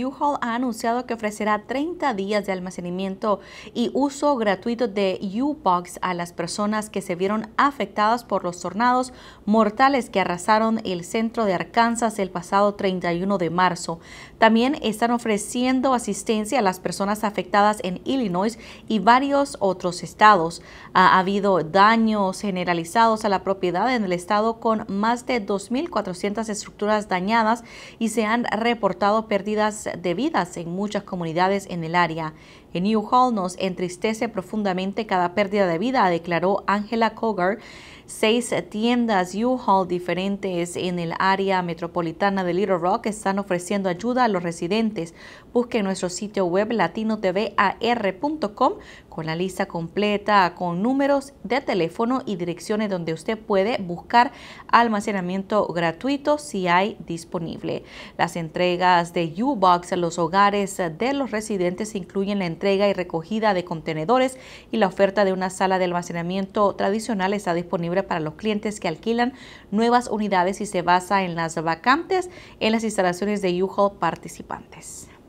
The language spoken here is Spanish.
U-Haul ha anunciado que ofrecerá 30 días de almacenamiento y uso gratuito de U-Box a las personas que se vieron afectadas por los tornados mortales que arrasaron el centro de Arkansas el pasado 31 de marzo. También están ofreciendo asistencia a las personas afectadas en Illinois y varios otros estados. Ha habido daños generalizados a la propiedad en el estado con más de 2.400 estructuras dañadas y se han reportado pérdidas de vidas en muchas comunidades en el área. En New Hall nos entristece profundamente cada pérdida de vida, declaró Angela Cogar. Seis tiendas U-Haul diferentes en el área metropolitana de Little Rock están ofreciendo ayuda a los residentes. Busque nuestro sitio web latinotvar.com con la lista completa, con números de teléfono y direcciones donde usted puede buscar almacenamiento gratuito si hay disponible. Las entregas de u a los hogares eh, de los residentes incluyen la entrega y recogida de contenedores y la oferta de una sala de almacenamiento tradicional está disponible para los clientes que alquilan nuevas unidades y se basa en las vacantes en las instalaciones de u participantes.